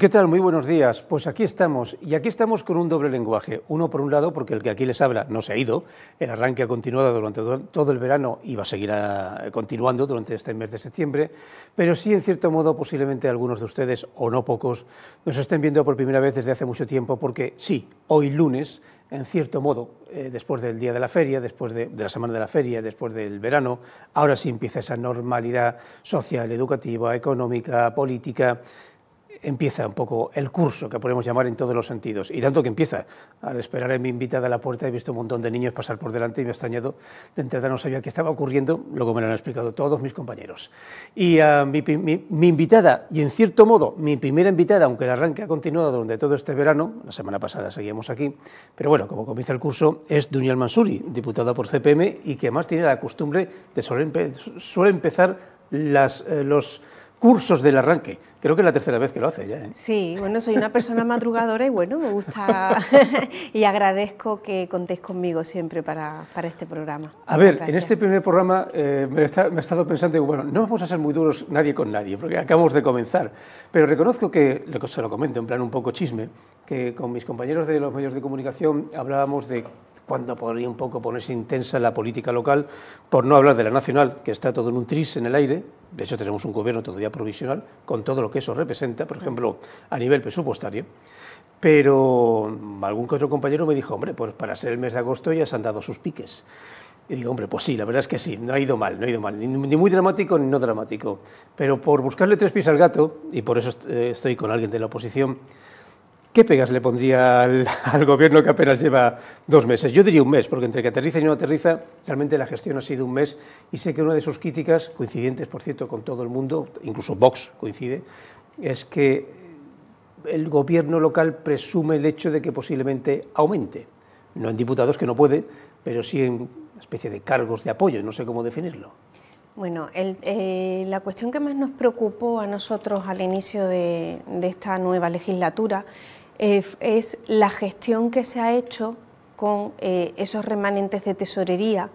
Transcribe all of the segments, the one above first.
¿qué tal? Muy buenos días. Pues aquí estamos, y aquí estamos con un doble lenguaje. Uno, por un lado, porque el que aquí les habla no se ha ido, el arranque ha continuado durante todo el verano y va a seguir ah, continuando durante este mes de septiembre, pero sí, en cierto modo, posiblemente algunos de ustedes, o no pocos, nos estén viendo por primera vez desde hace mucho tiempo, porque sí, hoy lunes en cierto modo, eh, después del día de la feria, después de, de, la semana de la feria, después del verano, ahora sí empieza esa normalidad social, educativa, económica, política, empieza un poco el curso, que podemos llamar en todos los sentidos, y tanto que empieza. Al esperar a mi invitada a la puerta he visto un montón de niños pasar por delante y me ha extrañado, de entrada no sabía qué estaba ocurriendo, luego me lo han explicado todos mis compañeros. Y ah, mi, invitada, y en cierto modo mi primera invitada, aunque el arranque ha continuado durante todo este verano, la semana pasada seguimos aquí, pero bueno, como comienza el curso, es Duniel Mansuri, diputada por CPM y que más tiene la costumbre de suele, empezar las, eh, los cursos del arranque. Creo que es la tercera vez que lo hace ya. ¿eh? Sí, bueno, soy una persona madrugadora y bueno, me gusta y agradezco que contéis conmigo siempre para, este programa. A ver, en este primer programa eh, me, me, he estado pensando, bueno, no vamos a ser muy duros nadie con nadie, porque acabamos de comenzar, pero reconozco que, se lo comento en plan un poco chisme, que con mis compañeros de los medios de comunicación hablábamos de cuando podría un poco ponerse intensa la política local, por no hablar de la nacional, que está todo en un tris en el aire. De hecho, tenemos un gobierno todavía provisional, con todo lo que eso representa, por ejemplo, a nivel presupuestario. Pero algún que otro compañero me dijo, hombre, pues para ser el mes de agosto ya se han dado sus piques. Y digo, hombre, pues sí, la verdad es que sí, no ha ido mal, no ha ido mal, ni, muy dramático ni no dramático. Pero por buscarle tres pies al gato, y por eso eh, estoy con alguien de la oposición, ¿Qué pegas le pondría al, gobierno que apenas lleva dos meses? Yo diría un mes, porque entre que aterriza y no aterriza, realmente la gestión ha sido un mes y sé que una de sus críticas, coincidentes por cierto con todo el mundo, incluso Vox coincide, es que el gobierno local presume el hecho de que posiblemente aumente. No en diputados, que no puede, pero sí en una especie de cargos de apoyo, no sé cómo definirlo. Bueno, eh, la cuestión que más nos preocupó a nosotros al inicio de esta nueva legislatura eh, es la gestión que se ha hecho con eh, esos remanentes de tesorería,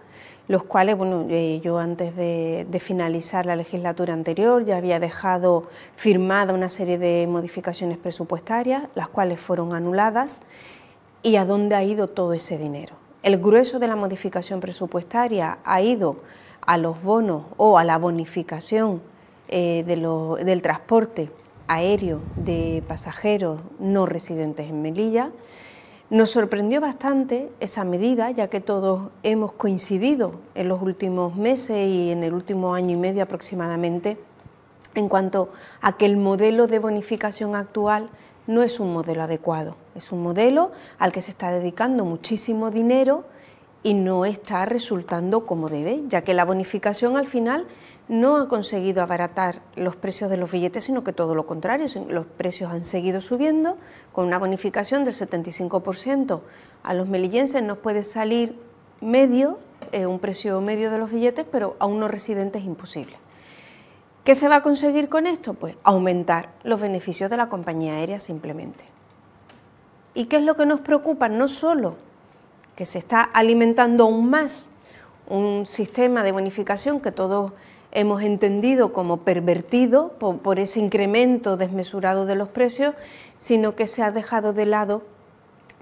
los cuales, bueno, eh, yo antes de, finalizar la legislatura anterior ya había dejado firmada una serie de modificaciones presupuestarias, las cuales fueron anuladas, y a dónde ha ido todo ese dinero. El grueso de la modificación presupuestaria ha ido a los bonos o a la bonificación del transporte aéreo de pasajeros no residentes en Melilla. Nos sorprendió bastante esa medida, ya que todos hemos coincidido en los últimos meses y en el último año y medio aproximadamente en cuanto a que el modelo de bonificación actual no es un modelo adecuado, es un modelo al que se está dedicando muchísimo dinero y no está resultando como debe, ya que la bonificación al final no ha conseguido abaratar los precios de los billetes, sino que todo lo contrario, los precios han seguido subiendo, con una bonificación del 75%. A los melillenses nos puede salir medio, eh, un precio medio de los billetes, pero a unos residentes imposible. ¿Qué se va a conseguir con esto? Pues aumentar los beneficios de la compañía aérea simplemente. ¿Y qué es lo que nos preocupa? No solo que se está alimentando aún más un sistema de bonificación que todos hemos entendido como pervertido por, ese incremento desmesurado de los precios, sino que se ha dejado de lado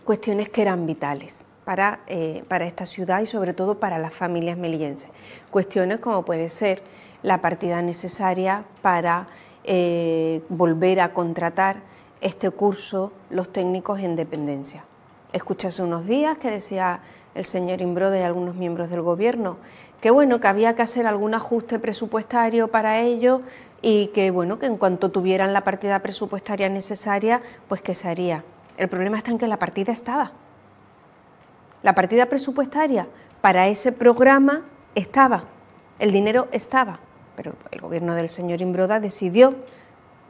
cuestiones que eran vitales. Para, eh, esta ciudad y sobre todo para las familias melillenses. Cuestiones como puede ser la partida necesaria para eh, volver a contratar este curso los técnicos en dependencia. Escuché hace unos días que decía el señor Imbrode y algunos miembros del gobierno que bueno, que había que hacer algún ajuste presupuestario para ello y que bueno, que en cuanto tuvieran la partida presupuestaria necesaria, pues que se haría. El problema está en que la partida estaba. La partida presupuestaria para ese programa estaba, el dinero estaba, pero el gobierno del señor Imbroda decidió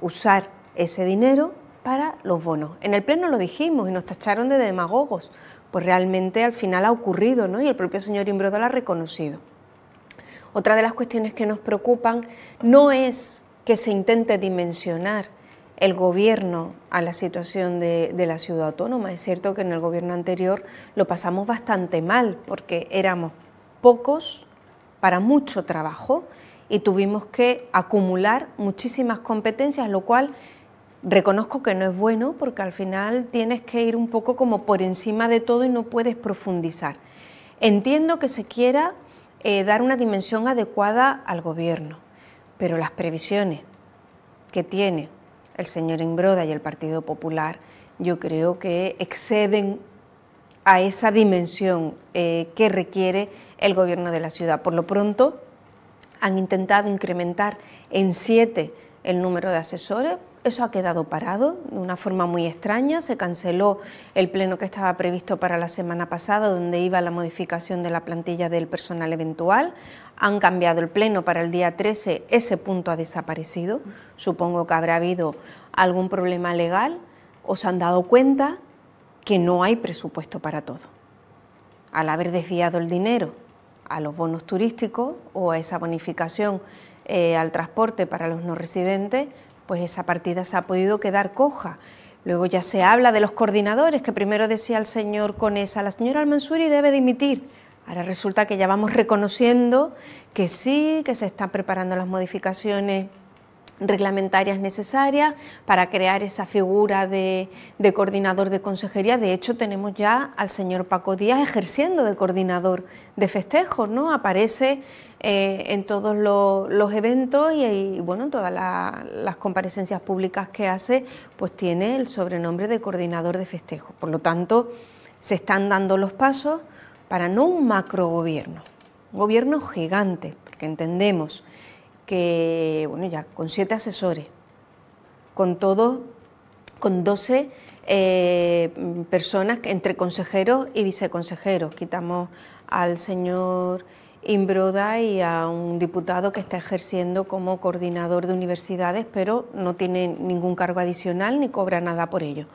usar ese dinero para los bonos. En el Pleno lo dijimos y nos tacharon de demagogos, pues realmente al final ha ocurrido, ¿no? Y el propio señor Imbroda lo ha reconocido. Otra de las cuestiones que nos preocupan no es que se intente dimensionar el gobierno a la situación de, la ciudad autónoma. Es cierto que en el gobierno anterior lo pasamos bastante mal porque éramos pocos para mucho trabajo y tuvimos que acumular muchísimas competencias, lo cual reconozco que no es bueno porque al final tienes que ir un poco como por encima de todo y no puedes profundizar. Entiendo que se quiera eh, dar una dimensión adecuada al gobierno, pero las previsiones que tiene el señor Embroda y el Partido Popular, yo creo que exceden a esa dimensión eh, que requiere el gobierno de la ciudad. Por lo pronto, han intentado incrementar en siete el número de asesores, eso ha quedado parado de una forma muy extraña. Se canceló el pleno que estaba previsto para la semana pasada, donde iba la modificación de la plantilla del personal eventual. Han cambiado el pleno para el día 13. Ese punto ha desaparecido. Supongo que habrá habido algún problema legal. o se han dado cuenta que no hay presupuesto para todo. Al haber desviado el dinero a los bonos turísticos o a esa bonificación eh, al transporte para los no residentes, pues esa partida se ha podido quedar coja. Luego ya se habla de los coordinadores, que primero decía el señor Conesa, la señora Almansuri debe dimitir. Ahora resulta que ya vamos reconociendo que sí, que se están preparando las modificaciones reglamentarias necesarias para crear esa figura de, de, coordinador de consejería. De hecho, tenemos ya al señor Paco Díaz ejerciendo de coordinador de festejos, ¿no? Aparece eh, en todos los eventos y, bueno, en todas las comparecencias públicas que hace, pues tiene el sobrenombre de coordinador de festejo. Por lo tanto, se están dando los pasos para no un macrogobierno, un gobierno gigante, porque entendemos que, bueno, ya con siete asesores, con todos con doce eh, personas entre consejeros y viceconsejeros, quitamos al señor... Imbroda y a un diputado que está ejerciendo como coordinador de universidades, pero no tiene ningún cargo adicional ni cobra nada por ello.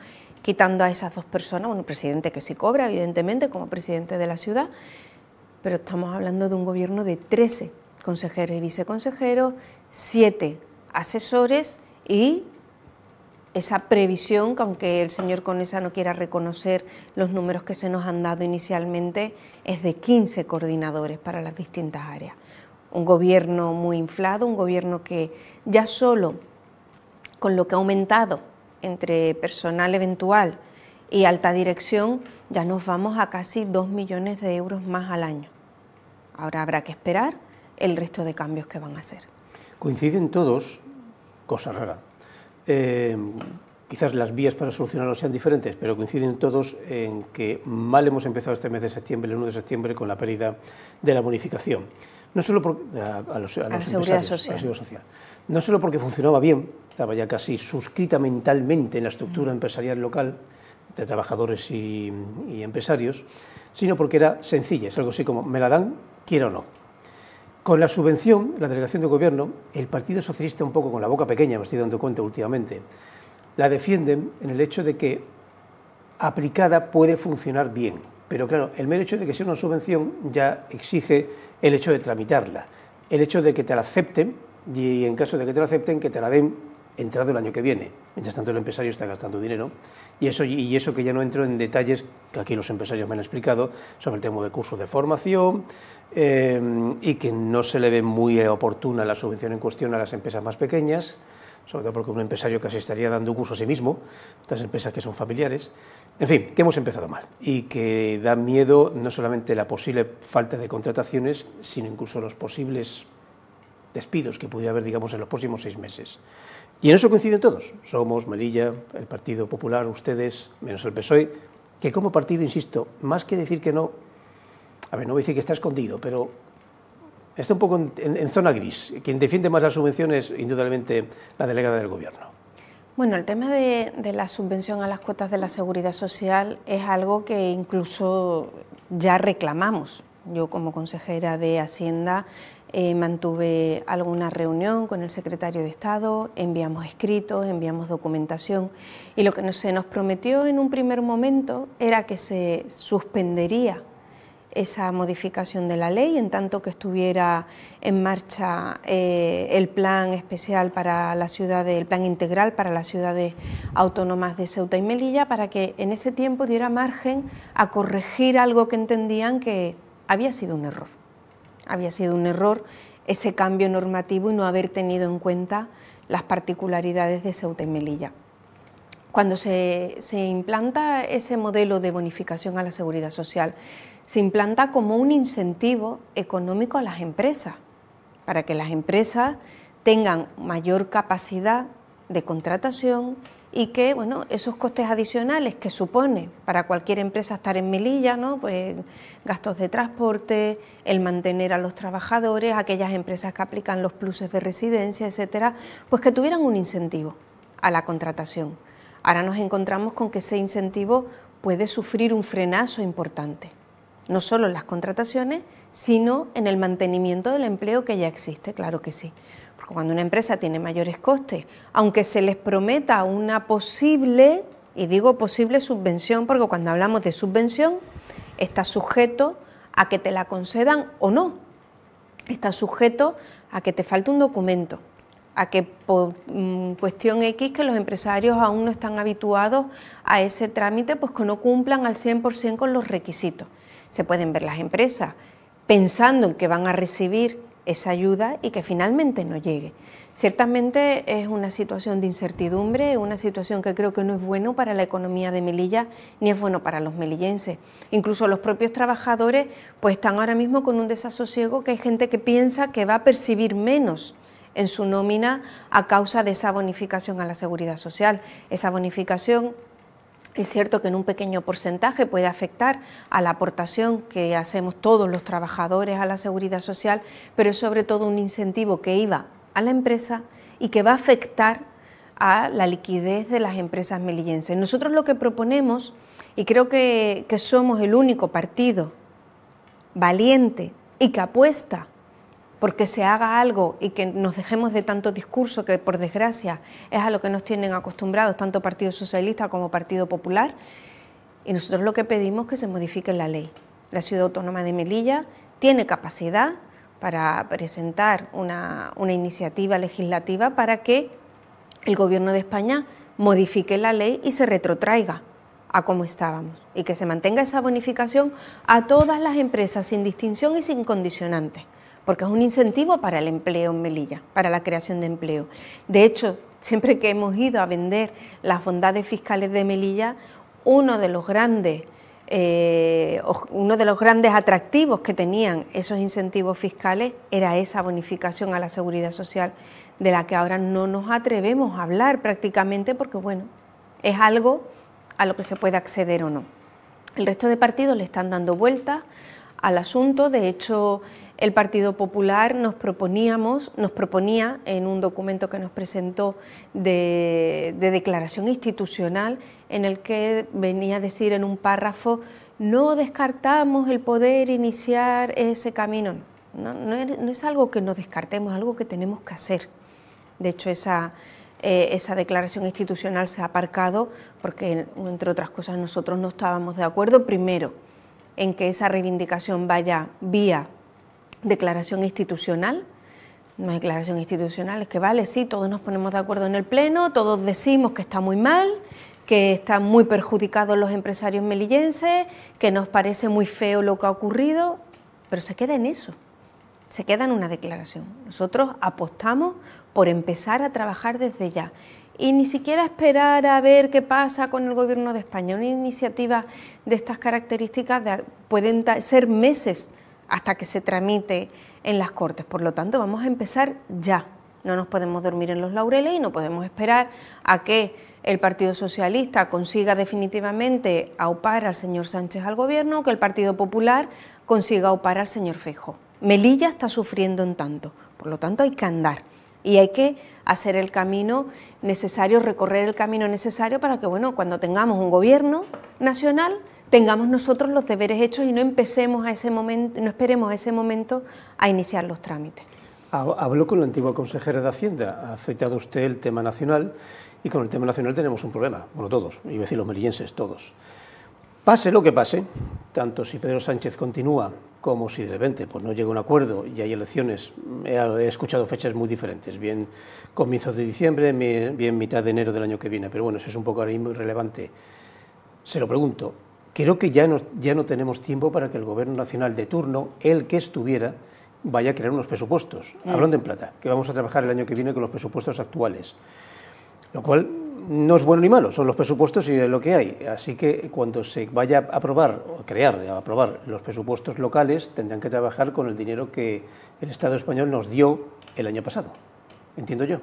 Quitando a esas dos personas, bueno, un presidente que sí cobra, evidentemente, como presidente de la ciudad, pero estamos hablando de un gobierno de 13 consejeros y viceconsejeros, 7 asesores y esa previsión, que aunque el señor Conesa no quiera reconocer los números que se nos han dado inicialmente, es de 15 coordinadores para las distintas áreas. Un gobierno muy inflado, un gobierno que ya solo con lo que ha aumentado entre personal eventual y alta dirección, ya nos vamos a casi 2 millones de euros más al año. Ahora habrá que esperar el resto de cambios que van a hacer. Coinciden todos, cosa rara, eh, quizás las vías para solucionarlo sean diferentes, pero coinciden todos en que mal hemos empezado este mes de septiembre, el 1 de septiembre, con la pérdida de la bonificación. No solo a, los, No solo porque funcionaba bien, estaba ya casi suscrita mentalmente en la estructura mm. empresarial local, de trabajadores y, y empresarios, sino porque era sencilla, es algo así como me la dan, quiero o no. Con la subvención, la delegación de gobierno, el Partido Socialista, un poco con la boca pequeña, me estoy dando cuenta últimamente, la defienden en el hecho de que aplicada puede funcionar bien. Pero claro, el mero hecho de que sea una subvención ya exige el hecho de tramitarla, el hecho de que te la acepten y en caso de que te la acepten, que te la den entrado el año que viene. Mientras tanto, el empresario está gastando dinero. Y eso, y eso que ya no entro en detalles que aquí los empresarios me han explicado sobre el tema de cursos de formación eh, y que no se le ve muy oportuna la subvención en cuestión a las empresas más pequeñas sobre todo porque un empresario casi estaría dando curso a sí mismo, estas empresas que son familiares. En fin, que hemos empezado mal y que da miedo no solamente la posible falta de contrataciones, sino incluso los posibles despidos que pudiera haber, digamos, en los próximos seis meses. Y en eso coinciden todos. Somos, Melilla, el Partido Popular, ustedes, menos el PSOE, que como partido, insisto, más que decir que no, a ver, no voy a decir que está escondido, pero está un poco en, zona gris. Quien defiende más la subvención es indudablemente la delegada del Gobierno. Bueno, el tema de, la subvención a las cuotas de la seguridad social es algo que incluso ya reclamamos. Yo como consejera de Hacienda eh, mantuve alguna reunión con el secretario de Estado, enviamos escritos, enviamos documentación y lo que se nos prometió en un primer momento era que se suspendería esa modificación de la ley en tanto que estuviera en marcha eh, el plan especial para la ciudad, el plan integral para las ciudades autónomas de Ceuta y Melilla para que en ese tiempo diera margen a corregir algo que entendían que había sido un error. Había sido un error ese cambio normativo y no haber tenido en cuenta las particularidades de Ceuta y Melilla. Cuando se, se, implanta ese modelo de bonificación a la seguridad social, se implanta como un incentivo económico a las empresas, para que las empresas tengan mayor capacidad de contratación, y que bueno, esos costes adicionales que supone para cualquier empresa estar en Melilla, ¿no? pues gastos de transporte, el mantener a los trabajadores, aquellas empresas que aplican los pluses de residencia, etcétera, pues que tuvieran un incentivo a la contratación. Ahora nos encontramos con que ese incentivo puede sufrir un frenazo importante, no solo en las contrataciones, sino en el mantenimiento del empleo que ya existe, claro que sí cuando una empresa tiene mayores costes, aunque se les prometa una posible, y digo posible subvención, porque cuando hablamos de subvención, está sujeto a que te la concedan o no, está sujeto a que te falte un documento, a que por mm, cuestión X que los empresarios aún no están habituados a ese trámite, pues que no cumplan al 100% con los requisitos. Se pueden ver las empresas pensando en que van a recibir esa ayuda y que finalmente no llegue. Ciertamente es una situación de incertidumbre, una situación que creo que no es bueno para la economía de Melilla ni es bueno para los melillenses. Incluso los propios trabajadores pues están ahora mismo con un desasosiego que hay gente que piensa que va a percibir menos en su nómina a causa de esa bonificación a la seguridad social. Esa bonificación es cierto que en un pequeño porcentaje puede afectar a la aportación que hacemos todos los trabajadores a la seguridad social, pero es sobre todo un incentivo que iba a la empresa y que va a afectar a la liquidez de las empresas melillenses. Nosotros lo que proponemos, y creo que, que somos el único partido valiente y que apuesta porque se haga algo y que nos dejemos de tanto discurso que, por desgracia, es a lo que nos tienen acostumbrados tanto Partido Socialista como Partido Popular. Y nosotros lo que pedimos es que se modifique la ley. La ciudad autónoma de Melilla tiene capacidad para presentar una, iniciativa legislativa para que el Gobierno de España modifique la ley y se retrotraiga a como estábamos y que se mantenga esa bonificación a todas las empresas sin distinción y sin condicionantes porque es un incentivo para el empleo en Melilla, para la creación de empleo. De hecho, siempre que hemos ido a vender las bondades fiscales de Melilla, uno de los grandes, eh, uno de los grandes atractivos que tenían esos incentivos fiscales era esa bonificación a la seguridad social, de la que ahora no nos atrevemos a hablar prácticamente porque, bueno, es algo a lo que se puede acceder o no. El resto de partidos le están dando vueltas al asunto, de hecho, el Partido Popular nos proponíamos, nos proponía en un documento que nos presentó de, declaración institucional en el que venía a decir en un párrafo no descartamos el poder iniciar ese camino. No, es algo que nos descartemos, es algo que tenemos que hacer. De hecho, esa, eh, esa declaración institucional se ha aparcado porque, entre otras cosas, nosotros no estábamos de acuerdo, primero, en que esa reivindicación vaya vía declaración institucional. Una declaración institucional es que vale, sí, todos nos ponemos de acuerdo en el Pleno, todos decimos que está muy mal, que están muy perjudicados los empresarios melillenses, que nos parece muy feo lo que ha ocurrido, pero se queda en eso, se queda en una declaración. Nosotros apostamos por empezar a trabajar desde ya y ni siquiera esperar a ver qué pasa con el gobierno de España. Una iniciativa de estas características pueden ser meses hasta que se tramite en las Cortes. Por lo tanto, vamos a empezar ya. No nos podemos dormir en los laureles y no podemos esperar a que el Partido Socialista consiga definitivamente aupar al señor Sánchez al gobierno o que el Partido Popular consiga aupar al señor Fejo. Melilla está sufriendo en tanto, por lo tanto hay que andar y hay que hacer el camino necesario, recorrer el camino necesario para que, bueno, cuando tengamos un gobierno nacional, tengamos nosotros los deberes hechos y no empecemos a ese momento, no esperemos a ese momento a iniciar los trámites. Habló con la antigua consejera de Hacienda, ha aceptado usted el tema nacional y con el tema nacional tenemos un problema, bueno todos, y decir los melillenses, todos. Pase lo que pase, tanto si Pedro Sánchez continúa como si de repente pues, no llega un acuerdo y hay elecciones, he, escuchado fechas muy diferentes, bien comienzos de diciembre, bien mitad de enero del año que viene, pero bueno, eso es un poco ahora mismo irrelevante. Se lo pregunto, creo que ya no, ya no tenemos tiempo para que el gobierno nacional de turno, el que estuviera, vaya a crear unos presupuestos, mm. hablando en plata, que vamos a trabajar el año que viene con los presupuestos actuales. Lo cual no es bueno ni malo, son los presupuestos y lo que hay. Así que cuando se vaya a aprobar, o crear, a aprobar los presupuestos locales, tendrán que trabajar con el dinero que el Estado español nos dio el año pasado, entiendo yo.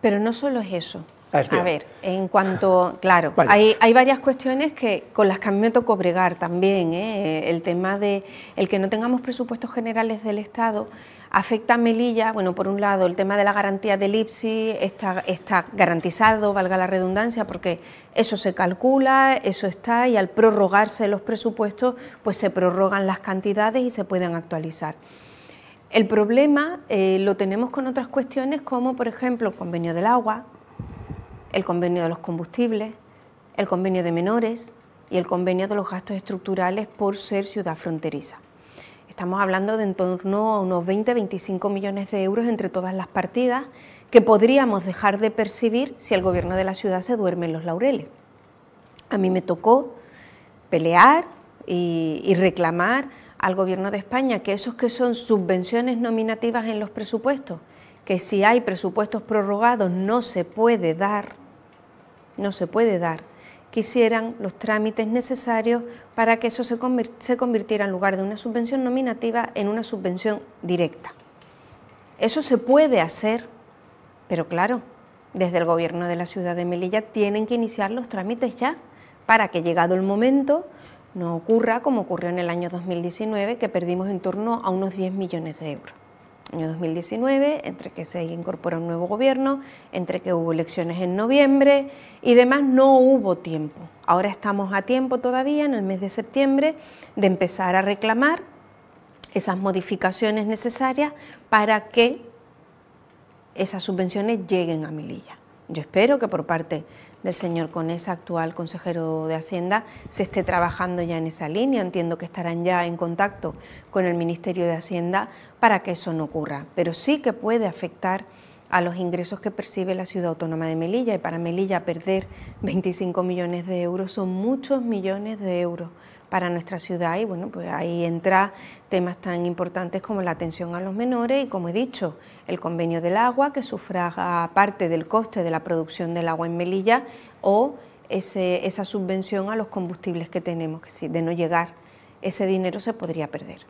Pero no solo es eso. Ah, a ver, en cuanto, claro, hay, varias cuestiones que con las que a mí me tocó bregar también. ¿eh? El tema de el que no tengamos presupuestos generales del Estado afecta a Melilla, bueno, por un lado, el tema de la garantía del IPSI está, garantizado, valga la redundancia, porque eso se calcula, eso está, y al prorrogarse los presupuestos, pues se prorrogan las cantidades y se pueden actualizar. El problema eh, lo tenemos con otras cuestiones como, por ejemplo, el convenio del agua, el convenio de los combustibles, el convenio de menores y el convenio de los gastos estructurales por ser ciudad fronteriza. Estamos hablando de en torno a unos 20-25 millones de euros entre todas las partidas que podríamos dejar de percibir si el gobierno de la ciudad se duerme en los laureles. A mí me tocó pelear y, reclamar al gobierno de España que esos que son subvenciones nominativas en los presupuestos, que si hay presupuestos prorrogados no se puede dar no se puede dar, que hicieran los trámites necesarios para que eso se, convirtiera en lugar de una subvención nominativa en una subvención directa. Eso se puede hacer, pero claro, desde el gobierno de la ciudad de Melilla tienen que iniciar los trámites ya, para que llegado el momento no ocurra como ocurrió en el año 2019, que perdimos en torno a unos 10 millones de euros año 2019, entre que se incorpora un nuevo gobierno, entre que hubo elecciones en noviembre y demás, no hubo tiempo. Ahora estamos a tiempo todavía, en el mes de septiembre, de empezar a reclamar esas modificaciones necesarias para que esas subvenciones lleguen a Mililla. Yo espero que por parte del señor Conesa, actual consejero de Hacienda, se esté trabajando ya en esa línea. Entiendo que estarán ya en contacto con el Ministerio de Hacienda para que eso no ocurra, pero sí que puede afectar a los ingresos que percibe la ciudad autónoma de Melilla y para Melilla perder 25 millones de euros son muchos millones de euros para nuestra ciudad y bueno, pues ahí entra temas tan importantes como la atención a los menores y como he dicho, el convenio del agua que sufraga parte del coste de la producción del agua en Melilla o esa subvención a los combustibles que tenemos, que si de no llegar ese dinero se podría perder.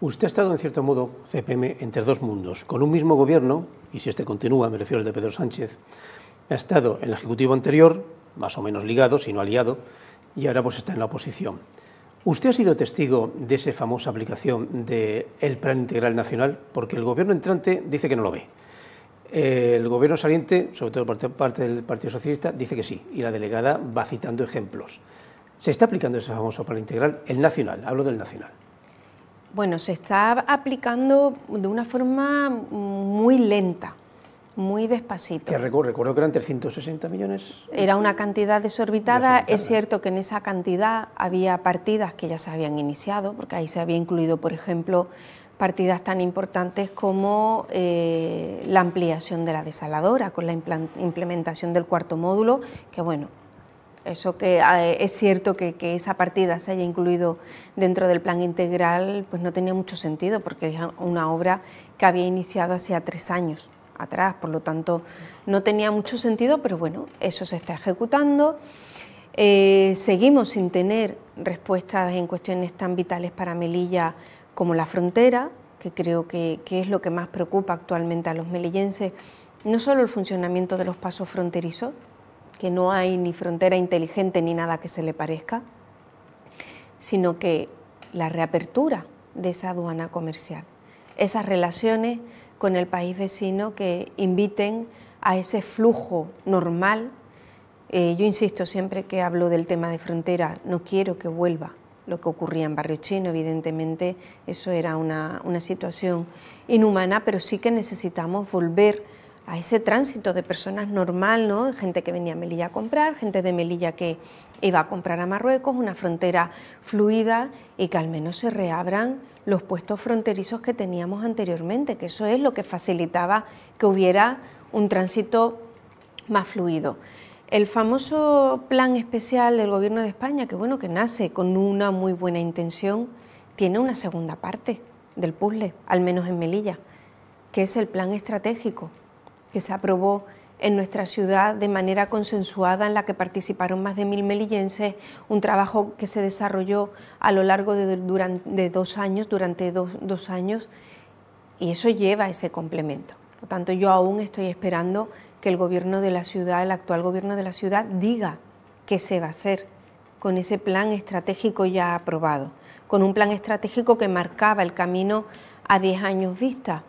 Usted ha estado, en cierto modo, CPM, entre dos mundos. Con un mismo gobierno, y si este continúa, me refiero al de Pedro Sánchez, ha estado en el Ejecutivo anterior, más o menos ligado, si no aliado, y ahora pues está en la oposición. Usted ha sido testigo de esa famosa aplicación del Plan Integral Nacional, porque el gobierno entrante dice que no lo ve. El gobierno saliente, sobre todo parte del Partido Socialista, dice que sí, y la delegada va citando ejemplos. ¿Se está aplicando ese famoso plan integral? El nacional, hablo del nacional. Bueno, se está aplicando de una forma muy lenta muy despacito. Que recuerdo, recuerdo, que eran 360 millones. Era una cantidad desorbitada. Es cierto que en esa cantidad había partidas que ya se habían iniciado, porque ahí se había incluido, por ejemplo, partidas tan importantes como eh, la ampliación de la desaladora con la implementación del cuarto módulo, que bueno, eso que eh, es cierto que, que, esa partida se haya incluido dentro del plan integral, pues no tenía mucho sentido porque era una obra que había iniciado hacía tres años atrás, por lo tanto no tenía mucho sentido, pero bueno, eso se está ejecutando. Eh, seguimos sin tener respuestas en cuestiones tan vitales para Melilla como la frontera, que creo que, que, es lo que más preocupa actualmente a los melillenses, no solo el funcionamiento de los pasos fronterizos, que no hay ni frontera inteligente ni nada que se le parezca, sino que la reapertura de esa aduana comercial, esas relaciones con el país vecino que inviten a ese flujo normal. Eh, yo insisto siempre que hablo del tema de frontera, no quiero que vuelva lo que ocurría en Barrio Chino, evidentemente eso era una, una situación inhumana, pero sí que necesitamos volver a ese tránsito de personas normal, ¿no? gente que venía a Melilla a comprar, gente de Melilla que iba a comprar a Marruecos, una frontera fluida y que al menos se reabran los puestos fronterizos que teníamos anteriormente, que eso es lo que facilitaba que hubiera un tránsito más fluido. El famoso plan especial del Gobierno de España, que bueno, que nace con una muy buena intención, tiene una segunda parte del puzzle, al menos en Melilla, que es el plan estratégico que se aprobó en nuestra ciudad de manera consensuada en la que participaron más de mil melillenses, un trabajo que se desarrolló a lo largo de, dos años, durante dos, años, y eso lleva a ese complemento. Por tanto, yo aún estoy esperando que el gobierno de la ciudad, el actual gobierno de la ciudad, diga qué se va a hacer con ese plan estratégico ya aprobado, con un plan estratégico que marcaba el camino a 10 años vista.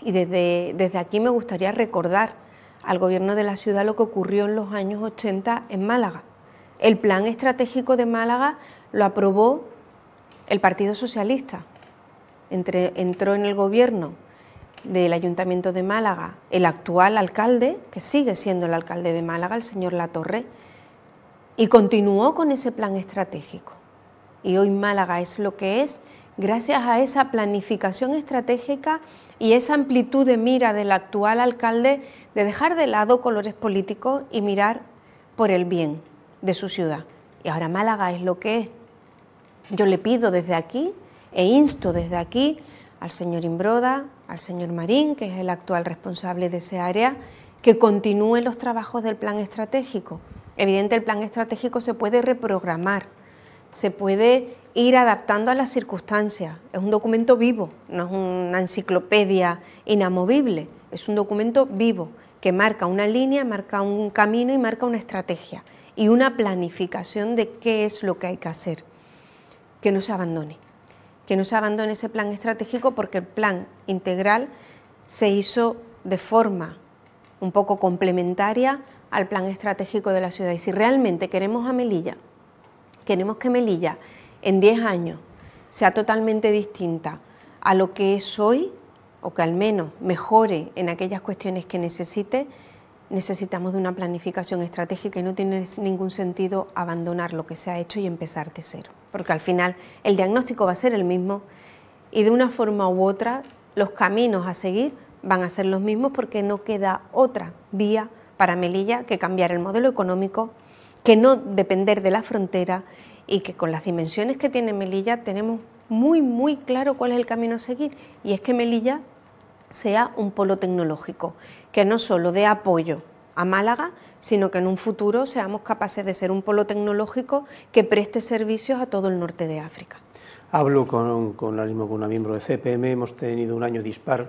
Y desde, desde aquí me gustaría recordar al gobierno de la ciudad lo que ocurrió en los años 80 en Málaga. El plan estratégico de Málaga lo aprobó el Partido Socialista. entró en el gobierno del Ayuntamiento de Málaga el actual alcalde, que sigue siendo el alcalde de Málaga, el señor Latorre, y continuó con ese plan estratégico. Y hoy Málaga es lo que es gracias a esa planificación estratégica y esa amplitud de mira del actual alcalde de dejar de lado colores políticos y mirar por el bien de su ciudad. Y ahora Málaga es lo que es. Yo le pido desde aquí e insto desde aquí al señor Imbroda, al señor Marín, que es el actual responsable de ese área, que continúe los trabajos del plan estratégico. Evidente, el plan estratégico se puede reprogramar se puede ir adaptando a las circunstancias. Es un documento vivo, no es una enciclopedia inamovible, es un documento vivo que marca una línea, marca un camino y marca una estrategia y una planificación de qué es lo que hay que hacer. Que no se abandone, que no se abandone ese plan estratégico porque el plan integral se hizo de forma un poco complementaria al plan estratégico de la ciudad. Y si realmente queremos a Melilla, Queremos que Melilla en 10 años sea totalmente distinta a lo que es hoy, o que al menos mejore en aquellas cuestiones que necesite, necesitamos de una planificación estratégica y no tiene ningún sentido abandonar lo que se ha hecho y empezar de cero, porque al final el diagnóstico va a ser el mismo y de una forma u otra los caminos a seguir van a ser los mismos porque no queda otra vía para Melilla que cambiar el modelo económico, que no depender de la frontera y que con las dimensiones que tiene Melilla tenemos muy, muy claro cuál es el camino a seguir y es que Melilla sea un polo tecnológico, que no solo dé apoyo a Málaga, sino que en un futuro seamos capaces de ser un polo tecnológico que preste servicios a todo el norte de África. Hablo con, con la con una miembro de CPM, hemos tenido un año dispar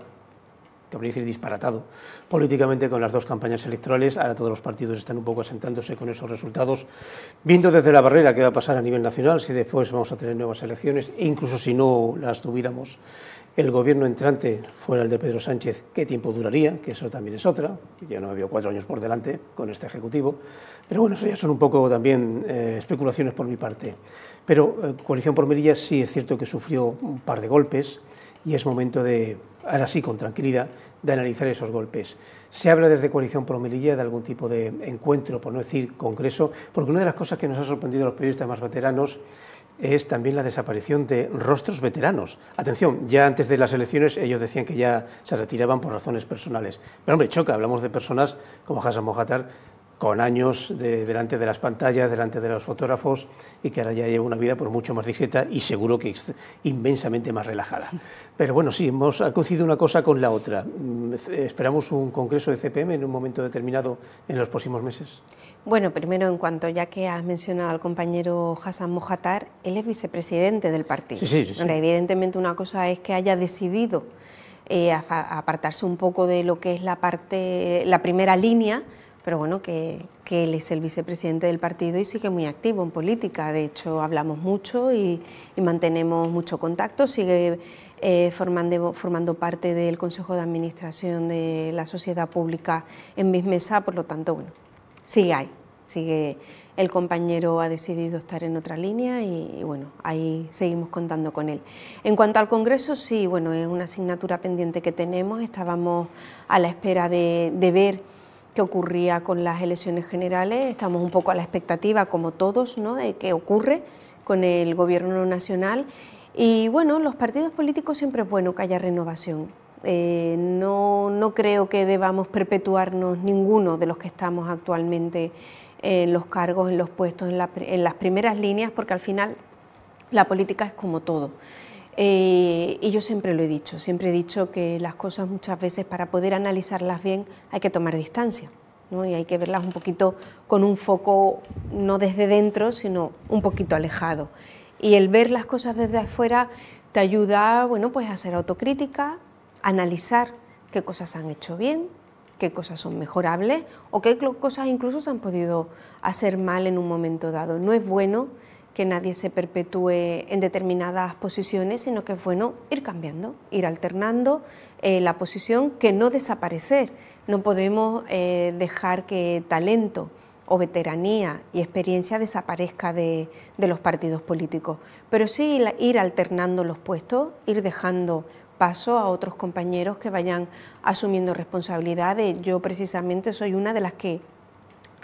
es decir disparatado políticamente con las dos campañas electorales. Ahora todos los partidos están un poco asentándose con esos resultados, viendo desde la barrera qué va a pasar a nivel nacional, si después vamos a tener nuevas elecciones e incluso si no las tuviéramos el gobierno entrante fuera el de Pedro Sánchez, ¿qué tiempo duraría? Que eso también es otra. Ya no había cuatro años por delante con este Ejecutivo. Pero bueno, eso ya son un poco también eh, especulaciones por mi parte. Pero eh, Coalición por Melilla sí es cierto que sufrió un par de golpes y es momento de, ahora sí con tranquilidad, de analizar esos golpes. Se habla desde Coalición por Melilla de algún tipo de encuentro, por no decir congreso, porque una de las cosas que nos ha sorprendido a los periodistas más veteranos es también la desaparición de rostros veteranos. Atención, ya antes de las elecciones ellos decían que ya se retiraban por razones personales. Pero hombre, choca, hablamos de personas como Hassan Mojatar con años de, delante de las pantallas, delante de los fotógrafos y que ahora ya lleva una vida por mucho más discreta y seguro que inmensamente más relajada. Pero bueno, sí, hemos coincidido una cosa con la otra. Mm, esperamos un congreso de CPM en un momento determinado en los próximos meses. Bueno, primero, en cuanto ya que has mencionado al compañero Hassan Mojatar, él es vicepresidente del partido. evidentemente, una cosa es que haya decidido eh, apartarse un poco de lo que es la parte, la primera línea, pero bueno, que, él es el vicepresidente del partido y sigue muy activo en política. De hecho, hablamos mucho y, mantenemos mucho contacto. Sigue eh, formando, formando, parte del Consejo de Administración de la Sociedad Pública en Bismesa, por lo tanto, bueno, Sí hay, sigue. El compañero ha decidido estar en otra línea y, bueno, ahí seguimos contando con él. En cuanto al Congreso, sí, bueno, es una asignatura pendiente que tenemos. Estábamos a la espera de, de ver qué ocurría con las elecciones generales. Estamos un poco a la expectativa, como todos, ¿no? de qué ocurre con el Gobierno Nacional. Y bueno, los partidos políticos siempre es bueno que haya renovación. Eh, no, creo que debamos perpetuarnos ninguno de los que estamos actualmente en los cargos, en los puestos, en, las primeras líneas, porque al final la política es como todo. Eh, y yo siempre lo he dicho, siempre he dicho que las cosas muchas veces para poder analizarlas bien hay que tomar distancia ¿no? y hay que verlas un poquito con un foco no desde dentro, sino un poquito alejado. Y el ver las cosas desde afuera te ayuda bueno, pues a hacer autocrítica, analizar qué cosas han hecho bien, qué cosas son mejorables o qué cosas incluso se han podido hacer mal en un momento dado. No es bueno que nadie se perpetúe en determinadas posiciones, sino que es bueno ir cambiando, ir alternando eh, la posición, que no desaparecer. No podemos eh, dejar que talento o veteranía y experiencia desaparezca de los partidos políticos, pero sí ir alternando los puestos, ir dejando paso a otros compañeros que vayan asumiendo responsabilidades. Yo precisamente soy una de las que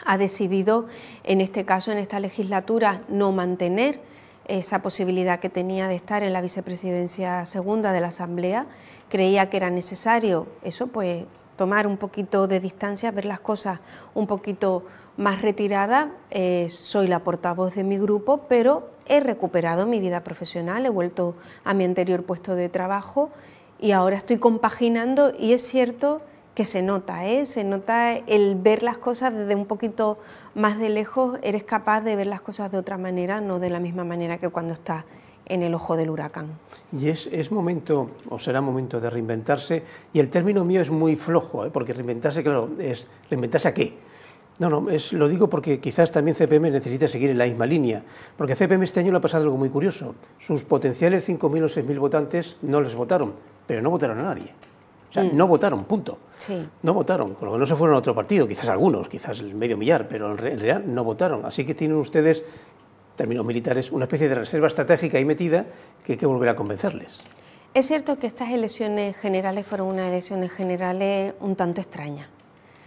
ha decidido, en este caso, en esta legislatura, no mantener esa posibilidad que tenía de estar en la vicepresidencia segunda de la Asamblea. Creía que era necesario eso, pues tomar un poquito de distancia, ver las cosas un poquito más retirada... Eh, soy la portavoz de mi grupo, pero he recuperado mi vida profesional, he vuelto a mi anterior puesto de trabajo y ahora estoy compaginando y es cierto que se nota, ¿eh? se nota el ver las cosas desde un poquito más de lejos, eres capaz de ver las cosas de otra manera, no de la misma manera que cuando estás en el ojo del huracán. Y es, momento, o será momento de reinventarse, y el término mío es muy flojo, ¿eh? porque reinventarse, claro, es reinventarse a qué. No, no, lo digo porque quizás también CPM necesita seguir en la misma línea, porque CPM este año le ha pasado algo muy curioso. Sus potenciales 5.000 o 6.000 votantes no les votaron, pero no votaron a nadie. O sea, mm. no votaron, punto. Sí. No votaron, con lo que no se fueron a otro partido, quizás algunos, quizás el medio millar, pero en realidad no votaron. Así que tienen ustedes, en términos militares, una especie de reserva estratégica ahí metida que hay que volver a convencerles. Es cierto que estas elecciones generales fueron unas elecciones generales un tanto extrañas.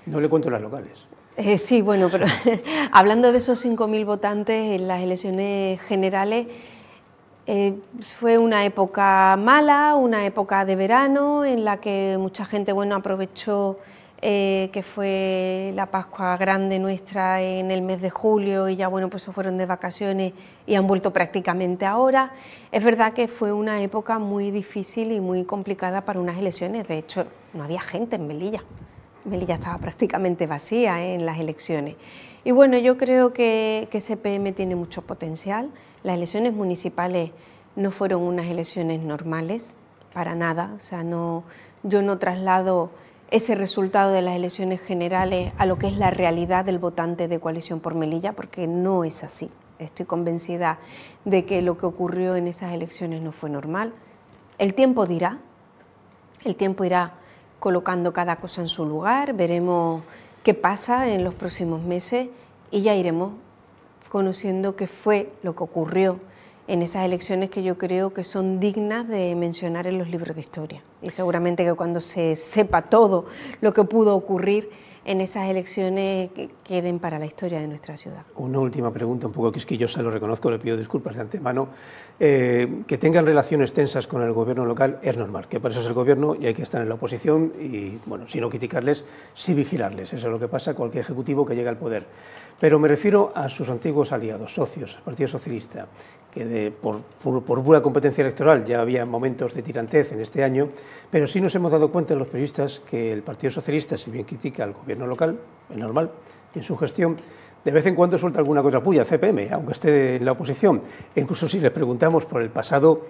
No le cuento las locales. Eh, sí, bueno, pero hablando de esos 5.000 votantes en las elecciones generales, eh, fue una época mala, una época de verano en la que mucha gente bueno, aprovechó eh, que fue la Pascua Grande nuestra en el mes de julio y ya bueno, pues se fueron de vacaciones y han vuelto prácticamente ahora. Es verdad que fue una época muy difícil y muy complicada para unas elecciones, de hecho no había gente en Melilla. Melilla estaba prácticamente vacía ¿eh? en las elecciones. Y bueno, yo creo que, que CPM tiene mucho potencial. Las elecciones municipales no fueron unas elecciones normales, para nada. O sea, no, yo no traslado ese resultado de las elecciones generales a lo que es la realidad del votante de coalición por Melilla, porque no es así. Estoy convencida de que lo que ocurrió en esas elecciones no fue normal. El tiempo dirá, el tiempo irá colocando cada cosa en su lugar, veremos qué pasa en los próximos meses y ya iremos conociendo qué fue lo que ocurrió en esas elecciones que yo creo que son dignas de mencionar en los libros de historia. Y seguramente que cuando se sepa todo lo que pudo ocurrir, en esas elecciones queden para la historia de nuestra ciudad. Una última pregunta, un poco que yo lo reconozco, le pido disculpas de antemano. Eh, que tengan relaciones tensas con el gobierno local es normal, que por eso es el gobierno y hay que estar en la oposición y, bueno, si no criticarles, sí vigilarles. Eso es lo que pasa cualquier ejecutivo que llega al poder. Pero me refiero a sus antiguos aliados, socios, ...al Partido Socialista, que por, pura competencia electoral ya había momentos de tirantez en este año, pero sí nos hemos dado cuenta en los periodistas que el Partido Socialista, si bien critica al gobierno, no local, es normal, en su gestión, de vez en cuando suelta alguna cosa puya, CPM, aunque esté en la oposición. E incluso si les preguntamos por el pasado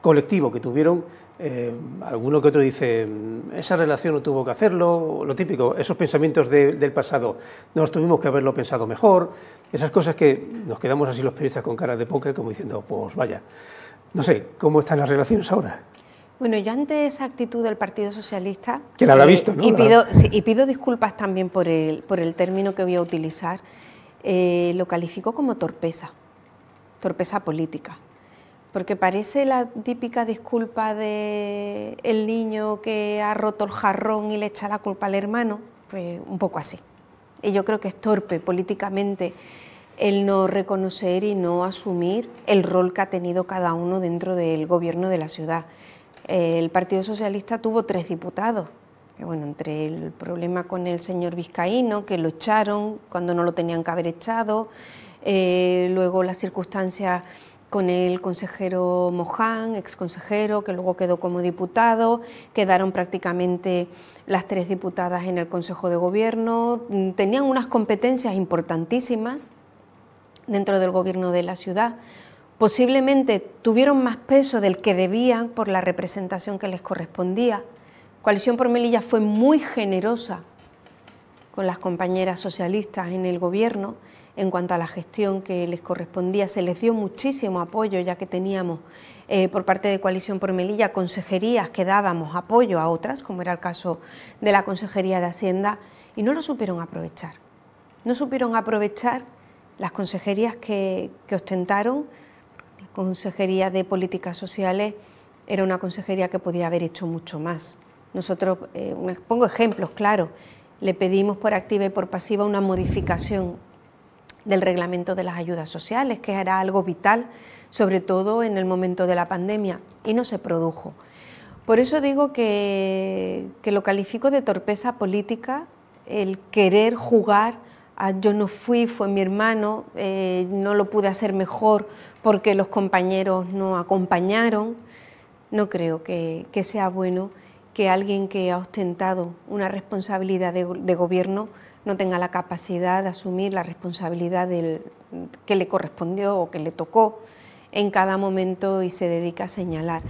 colectivo que tuvieron, eh, alguno que otro dice, mm, esa relación no tuvo que hacerlo, lo típico, esos pensamientos del pasado, nos tuvimos que haberlo pensado mejor, esas cosas que nos quedamos así los periodistas con cara de poker, como diciendo, pues vaya, no sé, ¿cómo están las relaciones ahora? Bueno, yo ante esa actitud del Partido Socialista... Que la habrá eh, visto, ¿no? Y pido, disculpas también por el, por el término que voy a utilizar. Eh, lo califico como torpeza, torpeza política. Porque parece la típica disculpa de el niño que ha roto el jarrón y le echa la culpa al hermano, pues un poco así. Y yo creo que es torpe políticamente el no reconocer y no asumir el rol que ha tenido cada uno dentro del gobierno de la ciudad el Partido Socialista tuvo tres diputados. Bueno, entre el problema con el señor Vizcaíno, que lo echaron cuando no lo tenían que haber echado, eh, luego las circunstancias con el consejero Moján, exconsejero, que luego quedó como diputado, quedaron prácticamente las tres diputadas en el Consejo de Gobierno, mm, tenían unas competencias importantísimas dentro del gobierno de la ciudad, posiblemente tuvieron más peso del que debían por la representación que les correspondía. Coalición por Melilla fue muy generosa con las compañeras socialistas en el gobierno en cuanto a la gestión que les correspondía. Se les dio muchísimo apoyo ya que teníamos eh, por parte de Coalición por Melilla consejerías que dábamos apoyo a otras, como era el caso de la Consejería de Hacienda, y no lo supieron aprovechar. No supieron aprovechar las consejerías que ostentaron Consejería de Políticas Sociales era una consejería que podía haber hecho mucho más. Nosotros, eh, pongo ejemplos, claro, le pedimos por activa y por pasiva una modificación del reglamento de las ayudas sociales, que era algo vital, sobre todo en el momento de la pandemia, y no se produjo. Por eso digo que lo califico de torpeza política el querer jugar Ah, yo no fui, fue mi hermano, eh, no lo pude hacer mejor porque los compañeros no acompañaron. No creo que, sea bueno que alguien que ha ostentado una responsabilidad de, de, gobierno no tenga la capacidad de asumir la responsabilidad del, que le correspondió o que le tocó en cada momento y se dedica a señalar.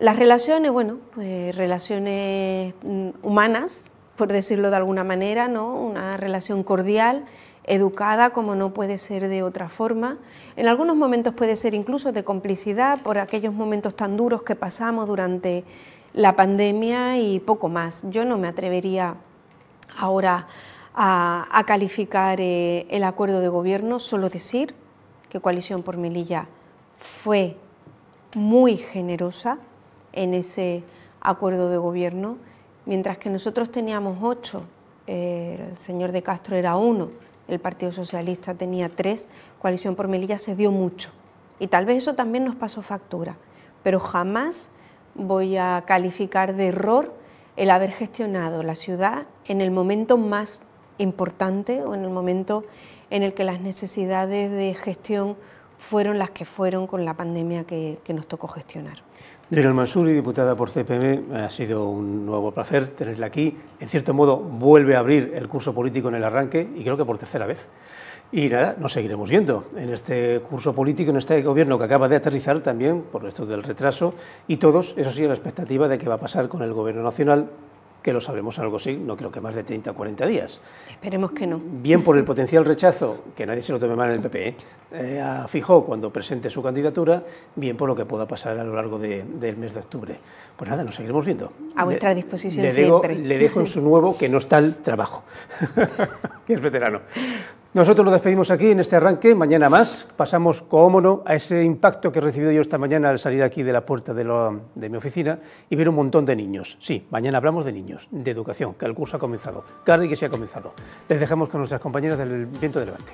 Las relaciones, bueno, pues relaciones mm, humanas, por decirlo de alguna manera, ¿no? una relación cordial, educada como no puede ser de otra forma. En algunos momentos puede ser incluso de complicidad por aquellos momentos tan duros que pasamos durante la pandemia y poco más. Yo no me atrevería ahora a, calificar eh, el acuerdo de gobierno, solo decir que Coalición por Melilla fue muy generosa en ese acuerdo de gobierno Mientras que nosotros teníamos ocho, eh, el señor de Castro era uno, el Partido Socialista tenía tres, Coalición por Melilla se dio mucho. Y tal vez eso también nos pasó factura, pero jamás voy a calificar de error el haber gestionado la ciudad en el momento más importante o en el momento en el que las necesidades de gestión fueron las que fueron con la pandemia que, nos tocó gestionar. Dina Mansuri, diputada por CPM, ha sido un nuevo placer tenerla aquí. En cierto modo, vuelve a abrir el curso político en el arranque y creo que por tercera vez. Y nada, nos seguiremos viendo en este curso político, en este gobierno que acaba de aterrizar también por esto del retraso y todos, eso sí, la expectativa de qué va a pasar con el gobierno nacional que lo sabremos algo así, no creo que más de 30 o 40 días. Esperemos que no. Bien por el potencial rechazo, que nadie se lo tome mal en el PP, ¿eh? Eh, Fijó cuando presente su candidatura, bien por lo que pueda pasar a lo largo del mes de octubre. Pues nada, nos seguiremos viendo. A vuestra disposición le, le dejo en su nuevo, que no está el trabajo, que es veterano. Nosotros nos despedimos aquí en este arranque, mañana más. Pasamos, cómo no, a ese impacto que he recibido yo esta mañana al salir aquí de la puerta de, mi oficina y ver un montón de niños. Sí, mañana hablamos de niños, de educación, que el curso ha comenzado, tarde que se ha comenzado. Les dejamos con nuestras compañeras del Viento de Levante.